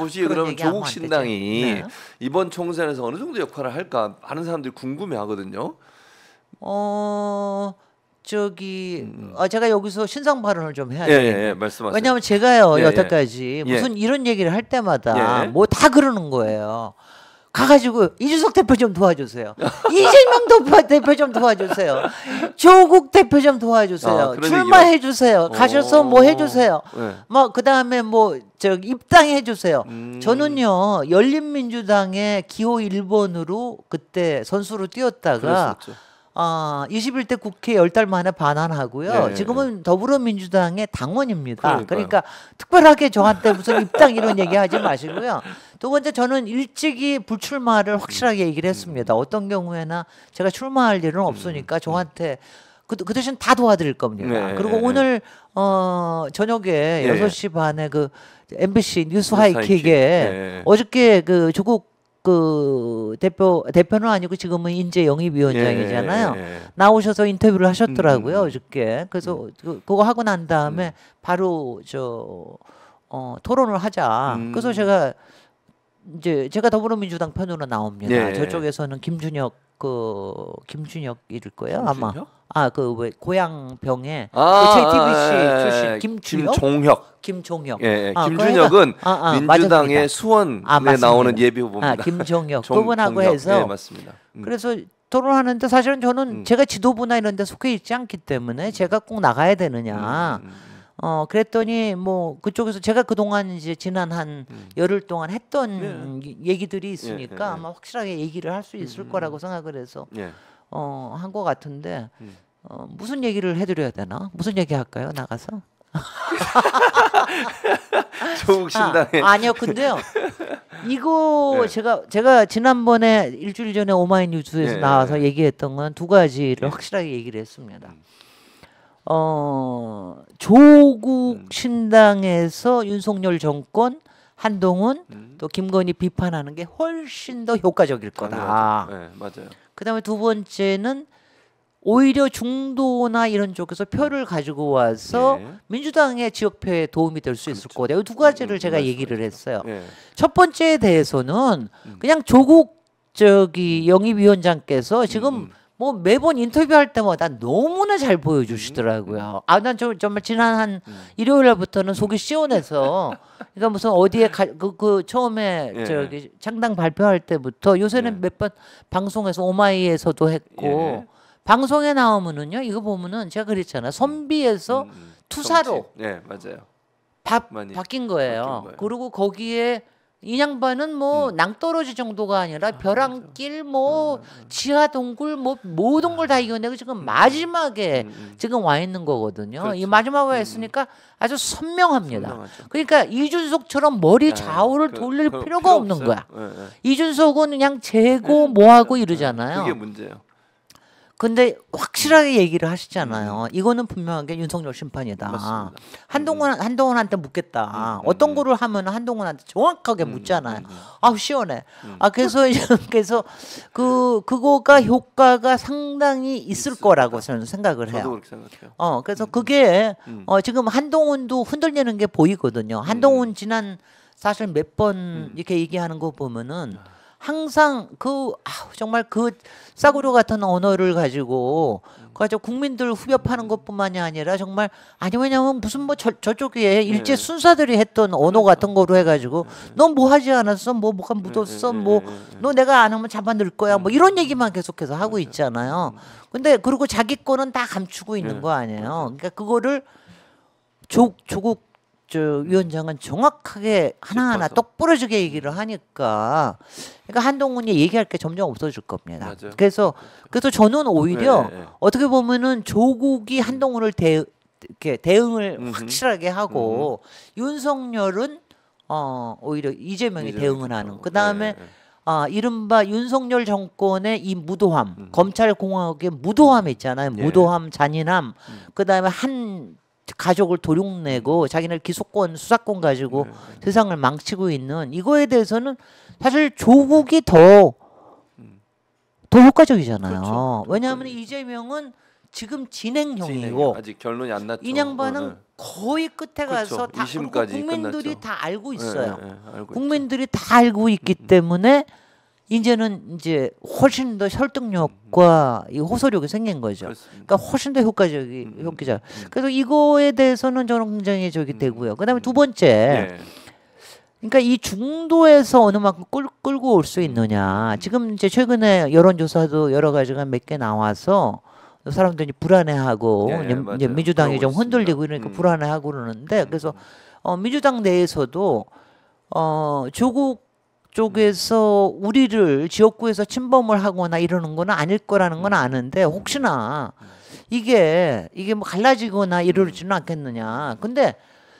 보시기에 그러면 조국 신당이 네. 이번 총선에서 어느 정도 역할을 할까 하는 사람들이 궁금해하거든요. 어 저기 음. 아, 제가 여기서 신상 발언을 좀 해야 돼요. 예, 예, 예, 말씀하세요. 왜냐하면 제가요 예, 예. 여태까지 예. 무슨 이런 얘기를 할 때마다 뭐 다 그러는 거예요. 가가지고 이준석 대표 좀 도와주세요. 이재명 대표 좀 도와주세요. 조국 대표 좀 도와주세요. 아, 출마해 주세요. 어. 가셔서 뭐 해주세요. 네. 뭐그 다음에 뭐 저 입당해 주세요. 음... 저는요 열린민주당의 기호 1번으로 그때 선수로 뛰었다가 아, 21대 국회 열 달 만에 반환하고요. 네. 지금은 더불어민주당의 당원입니다. 그러니까요. 그러니까 특별하게 저한테 무슨 입당 이런 얘기 하지 마시고요. 두 번째 저는 일찍이 불출마를 음, 확실하게 얘기를 음, 했습니다. 음. 어떤 경우에나 제가 출마할 일은 없으니까 저한테 그, 그 대신 다 도와드릴 겁니다. 네. 그리고 네, 네. 오늘 어 저녁에 예. 여섯 시 반에 그 MBC 뉴스 하이킥에 네. 어저께 그 조국 그 대표 대표는 아니고 지금은 인재 영입위원장이잖아요. 예, 예, 예. 나오셔서 인터뷰를 하셨더라고요 음, 어저께. 그래서 그, 그거 하고 난 다음에 음. 바로 저 어, 토론을 하자. 음. 그래서 제가 이제 제가 더불어민주당 편으로 나옵니다. 예. 저쪽에서는 김준혁 그 김준혁일 거예요 아마. 아 그 왜 고향병에 아, 그 JTBC 예, 예, 예. 출신 김준혁 김종혁 김종혁 예, 아, 김준혁은 아, 아, 민주당의 맞습니다. 수원에 아, 습니다 나오는 예비 후보입니다. 아, 김종혁 종, 그분하고 종혁. 해서 예, 맞습니다. 음. 그래서 토론하는데 사실은 저는 음. 제가 지도부나 이런 데 속해 있지 않기 때문에 제가 꼭 나가야 되느냐. 음, 음, 음. 어 그랬더니 뭐 그쪽에서 제가 그동안 이제 지난 한 음. 열흘 동안 했던 네. 예. 얘기들이 있으니까 예, 예, 아마 확실하게 얘기를 할 수 있을 음, 거라고 생각을 해서 예. 어한것 같은데 음. 어 무슨 얘기를 해드려야 되나 무슨 얘기 할까요 나가서 조국신당에 아, 아니요 근데요 이거 예. 제가 제가 지난번에 일주일 전에 오마이뉴스에서 예, 나와서 얘기했던 건 두 가지를 확실하게 얘기를 했습니다. 음. 어, 조국 음. 신당에서 윤석열 정권 한동훈 음. 또 김건희 비판하는 게 훨씬 더 효과적일 거다. 당연하죠. 네, 맞아요. 그다음에 두 번째는 오히려 중도나 이런 쪽에서 표를 가지고 와서 예. 민주당의 지역표에 도움이 될 수 있을 그렇죠. 거다. 이두 가지를 음, 제가 맞습니다. 얘기를 했어요. 예. 첫 번째에 대해서는 음. 그냥 조국 저기 영입위원장께서 지금 음, 음. 뭐 매번 인터뷰할 때마다 너무나 잘 음, 보여주시더라고요. 음. 아난 정말 지난 한 음. 일요일 날부터는 속이 시원해서 그러니까 무슨 어디에 가그 그 처음에 예. 저기 창당 발표할 때부터 요새는 예. 몇번 방송에서 오마이에서도 했고 예. 방송에 나오면은요 이거 보면은 제가 그랬잖아 선비에서 음, 음, 투사로 예 맞아요 바, 바뀐 거예요. 바뀐 거예요. 그리고 거기에 이 양반은 뭐 음. 낭떠러지 정도가 아니라 아, 벼랑길 그렇죠. 맞아. 뭐 아, 아, 지하 동굴 뭐 모든 걸다 아. 이겨내고 지금 마지막에 음, 지금 와 있는 거거든요. 그렇죠. 이 마지막 와 있으니까 아주 선명합니다. 선명하죠. 그러니까 이준석처럼 머리 좌우를 네, 돌릴 그, 필요가 없는 없어요. 거야. 네, 네. 이준석은 그냥 재고 예, 뭐하고 이러잖아요. 그게 문제예요. 근데 확실하게 얘기를 하시잖아요. 음. 이거는 분명하게 윤석열 심판이다. 맞습니다. 한동훈 음. 한동훈한테 묻겠다. 음, 어떤 거를 하면 한동훈한테 정확하게 묻잖아요. 아우 시원해. 아 그래서 그래서 그 그거가 효과가 상당히 있을 거라고 저는 생각을 해요. 저도 그렇게 생각해요. 어 그래서 그게 어 지금 한동훈도 흔들리는 게 보이거든요. 한동훈 지난 사실 몇 번 이렇게 얘기하는 거 보면은. 아. 항상 그 아우, 정말 그 싸구려 같은 언어를 가지고 음. 그저 국민들 후벼파는 음. 것뿐만이 아니라 정말 아니 왜냐면 무슨 뭐 저, 저쪽에 일제 네. 순사들이 했던 언어 같은 거로 해가지고 넌뭐 네. 하지 않았어 뭐 뭐가 묻었어 네, 뭐너 내가 안 하면 잡아넣 거야 뭐 이런 음. 얘기만 계속해서 하고 있잖아요 근데 그리고 자기 거는 다 감추고 있는 거 아니에요 그러니까 그거를 조, 조국 저 위원장은 정확하게 하나하나 짚어서. 똑부러지게 얘기를 하니까 그러니까 한동훈이 얘기할 게 점점 없어질 겁니다. 맞아요. 그래서 그래서 저는 오히려 네, 네. 네. 어떻게 보면은 조국이 음. 한동훈을 대 이렇게 대응을 음흠. 확실하게 하고 음흠. 윤석열은 어 오히려 이재명이 이재명 대응을 하는 그 다음에 네, 네, 아 이른바 윤석열 정권의 이 무도함 음. 검찰 공화국의 무도함 있잖아요 예. 무도함 잔인함 음. 그다음에 한 가족을 도륙내고 음. 자기네 기소권 수사권 가지고 네, 네. 세상을 망치고 있는 이거에 대해서는 사실 조국이 더더 음. 효과적이잖아요. 그렇죠. 왜냐하면 이재명은 지금 진행형이고 아직 결론이 안 났죠. 인양반은 네. 거의 끝에 그렇죠. 가서 그렇죠. 다 국민들이 끝났죠. 다 알고 네, 있어요. 네, 알고 국민들이 있죠. 다 알고 있기 음. 때문에 이제는 이제 훨씬 더 설득력과 이 호소력이 생긴 거죠. 그렇습니다. 그러니까 훨씬 더 효과적이 음, 음 효과자. 음, 음. 그래서 이거에 대해서는 저는 굉장히 저기 음, 되고요. 그다음에 두 번째. 네. 그러니까 이 중도에서 어느 만큼 끌, 끌고 올 수 있느냐. 지금 이제 최근에 여론조사도 여러 가지가 몇 개 나와서 사람들이 불안해하고 예, 이제, 예, 맞아 민주당이 좀 흔들리고 있습니다. 이러니까 음. 불안해하고 그러는데 그래서 어, 민주당 내에서도 어, 조국 쪽에서 우리를 지역구에서 침범을 하거나 이러는 건 아닐 거라는 건 음. 아는데 혹시나 이게 이게 뭐 갈라지거나 이러지는 음. 않겠느냐. 근데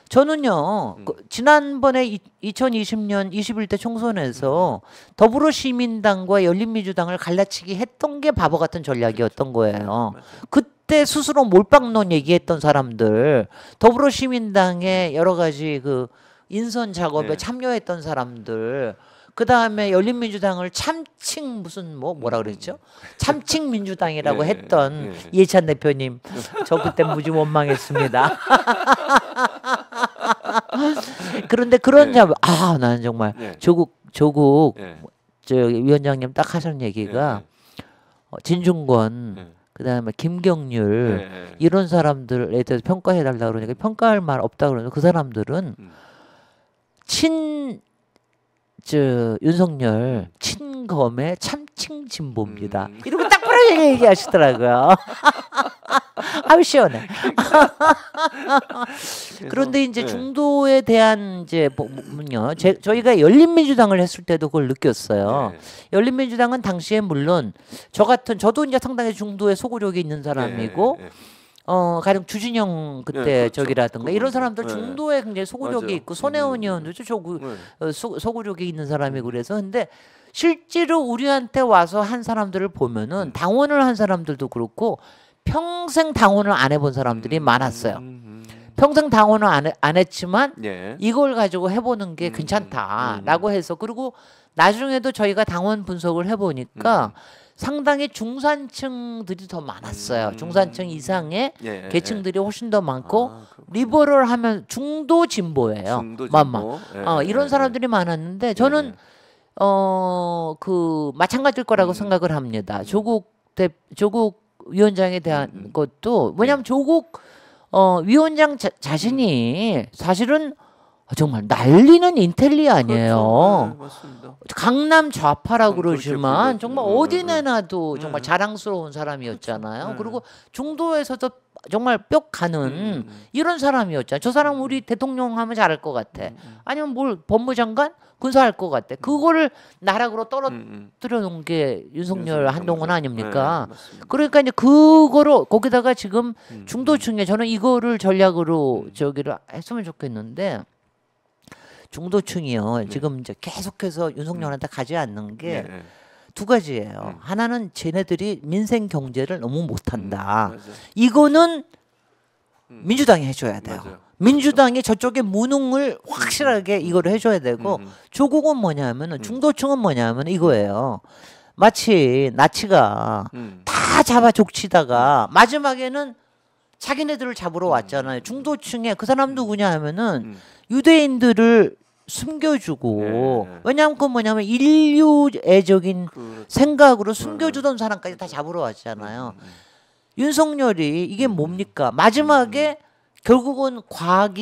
저는요 음. 그 지난번에 이, 2020년 21대 총선에서 더불어시민당과 열린민주당을 갈라치기 했던 게 바보 같은 전략이었던 그렇죠. 거예요. 네, 그때 스스로 몰빵론 얘기했던 사람들 더불어시민당의 여러 가지 그 인선 작업에 네. 참여했던 사람들 그 다음에 열린민주당을 참칭 무슨 뭐 뭐라 그랬죠? 참칭 민주당이라고 예, 했던 예. 이해찬 대표님 저 그때 무지 원망했습니다. 그런데 그런 점, 예. 아 나는 정말 조국 조국 저 위원장님 딱하시 얘기가 어, 진중권 그다음에 김경률 네. 이런 사람들에 대해서 평가해 달라 그러니까 평가할 말 없다 그러는데 그 사람들은 음. 친저 윤석열 친검의 참칭 진보입니다. 음. 이러고 딱 바로 얘기하시더라고요. 아유 시원해. 그런데 이제 네. 중도에 대한 이제 보면요, 뭐, 제, 저희가 열린민주당을 했을 때도 그걸 느꼈어요. 네. 열린민주당은 당시에 물론 저 같은 저도 이제 상당히 중도에 소구력이 있는 네, 사람이고. 네. 네. 어 가령 주진영 그때 네, 그렇죠. 저기라든가 이런 사람들 네. 중도에 굉장히 소구력이 맞아요. 있고 손혜원 의원도 저구 네. 어, 소, 소구력이 있는 사람이 음. 그래서 근데 실제로 우리한테 와서 한 사람들을 보면은 음. 당원을 한 사람들도 그렇고 평생 당원을 안 해본 사람들이 음, 많았어요. 음, 음. 평생 당원을 안, 해, 안 했지만 예. 이걸 가지고 해보는 게 괜찮다라고 해서 그리고 나중에도 저희가 당원 분석을 해보니까. 상당히 중산층들이 더 많았어요. 음. 중산층 이상의 예, 예 계층들이 예. 훨씬 더 많고 아, 리버럴 하면 중도 진보예요. 중도 진보. 예, 어, 이런 예, 사람들이 많았는데 저는 어그 마찬가지일 거라고 음. 생각을 합니다. 음. 조국 대 조국 위원장에 대한 음. 음. 것도 왜냐하면 조국 어 위원장 자, 자신이 사실은 아, 정말 날리는 인텔리 아니에요. 그렇죠. 네, 강남 좌파라 그러지만 정말 어디내놔도 네. 네, 네. 정말 네. 자랑스러운 사람이었잖아요. 그렇죠. 네. 그리고 중도에서도 정말 뼈가는 음, 음. 이런 사람이었잖아요. 저 사람 음. 우리 대통령 하면 잘할 것 같아. 음. 음. 아니면 뭘 법무장관 군사할 것 같아. 그거를 나락으로 떨어뜨려 놓은 게 윤석열 한동훈 아닙니까? 네, 그러니까 이제 그거로 거기다가 지금 중도층에 저는 이거를 전략으로 저기를 했으면 좋겠는데 중도층이요. 네. 지금 이제 계속해서 윤석열한테 음. 가지 않는 게두 네, 네. 가지예요. 음. 하나는 쟤네들이 민생 경제를 너무 못한다. 음, 이거는 민주당이 해줘야 돼요. 맞아요. 민주당이 그렇죠. 저쪽에 무능을 확실하게 이거를 해줘야 되고 조국은 뭐냐면은 중도층은 뭐냐면 이거예요. 마치 나치가 음. 다 잡아 족치다가 마지막에는 자기네들을 잡으러 왔잖아요. 중도층에 그 사람 누구냐 하면은 음. 유대인들을 숨겨주고 네. 왜냐하면 그 뭐냐면 인류애적인 그... 그렇죠. 생각으로 숨겨주던 음. 사람까지 다 잡으러 왔잖아요. 음, 음, 윤석열이 이게 뭡니까? 마지막에 결국은 과학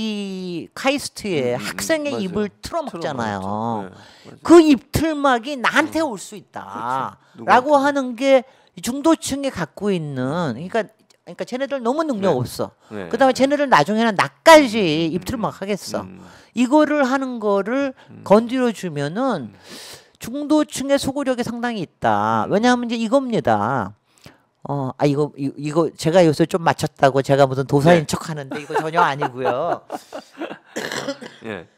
카이스트의 음, 학생의 맞아요. 입을 틀어막잖아요. 네, 그입 틀막이 나한테 음. 올수 있다라고 그렇죠. 하는 게 중도층이 갖고 있는 그러니까 그러니까 쟤네들 너무 능력 네. 없어. 네. 그다음에 쟤네들 나중에는 나까지 음. 입틀 막 하겠어. 음. 이거를 하는 거를 음. 건드려 주면은 중도층의 소구력이 상당히 있다. 왜냐하면 이제 이겁니다. 어, 아 이거 이, 이거 제가 요새 좀 맞췄다고 제가 무슨 도사인 네. 척 하는데 이거 전혀 아니고요. 예.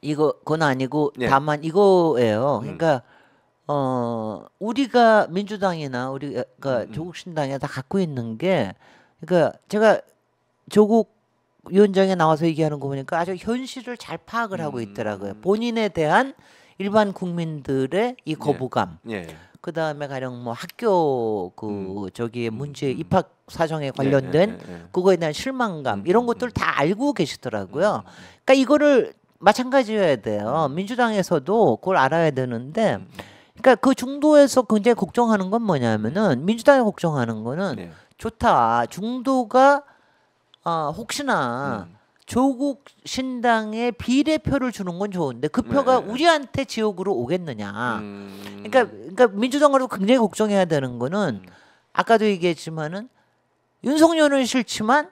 이거 그건 아니고 예. 다만 이거예요. 그러니까 음. 어 우리가 민주당이나 우리가 어, 그니까 음, 음. 조국 신당에 다 갖고 있는 게 그러니까 제가 조국 위원장에 나와서 얘기하는 거 보니까 아주 현실을 잘 파악을 하고 있더라고요. 음. 본인에 대한 일반 국민들의 이 예. 거부감. 예. 예. 그 다음에 가령 뭐 학교 그 저기 문제 입학 사정에 예, 관련된 예, 그거에 대한 실망감 이런 것들 다 알고 계시더라고요. 그러니까 이거를 마찬가지여야 돼요. 민주당에서도 그걸 알아야 되는데. 그러니까 그 중도에서 굉장히 걱정하는 건 뭐냐면은 민주당이 걱정하는 거는 네. 좋다. 중도가 아, 혹시나 음. 조국 신당에 비례표를 주는 건 좋은데 그 표가 네. 우리한테 지역으로 오겠느냐. 음. 그러니까 그러니까 민주당으로 굉장히 걱정해야 되는 거는 음. 아까도 얘기했지만은 윤석열은 싫지만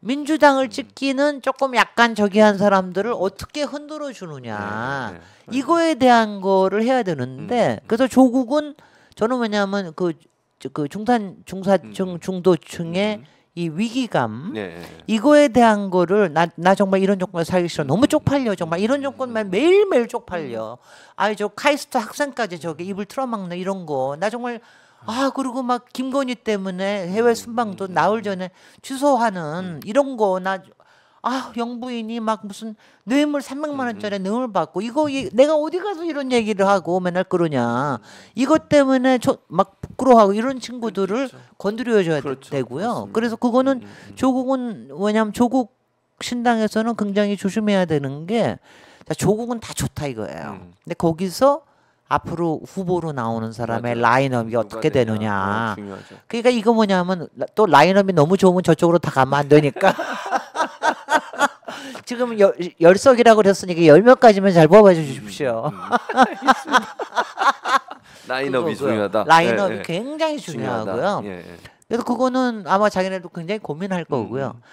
민주당을 찍기는 음. 조금 약간 저기 한 사람들을 음. 어떻게 흔들어 주느냐 네, 네. 네. 이거에 뭐. 대한 거를 해야 되는데 음, 음. 그래서 조국은 저는 왜냐하면 그, 그 중산 중사층 음. 중도층의 음. 이 위기감 네, 네, 네, 이거에 대한 거를 나, 나 정말 이런 조건권 살기 싫어 너무 쪽팔려 정말 이런 조건만 매일매일 쪽팔려 아이 저 카이스트 학생까지 저기 입을 틀어막는 이런 거 나 정말 아 그리고 막 김건희 때문에 해외 음, 순방도 음, 나올 음. 전에 취소하는 이런 거나 아 영부인이 막 무슨 뇌물 300만 원짜리 뇌물 받고 이거 이, 내가 어디 가서 이런 얘기를 하고 맨날 그러냐 이것 때문에 저, 막 부끄러워하고 이런 친구들을 그렇죠. 건드려줘야 그렇죠. 되고요. 맞습니다. 그래서 그거는 조국은 왜냐하면 조국 신당에서는 굉장히 조심해야 되는 게 자, 조국은 다 좋다 이거예요. 근데 거기서 앞으로 후보로 나오는 사람의 맞아. 라인업이 어떻게 되느냐. 되냐. 어, 네, 그러니까 이거 뭐냐면 또 라인업이 너무 좋으면 저쪽으로 다 가면 안 되니까. 지금 열, 열석이라고 그랬으니까 열 명까지만 잘 뽑아 음, 음, 음. 주십시오. 라인업이 중요하다. 라인업이 예, 예. 굉장히 예. 중요하고요. 예, 그래서 그거는 아마 자기네도 굉장히 고민할 거고요. 음.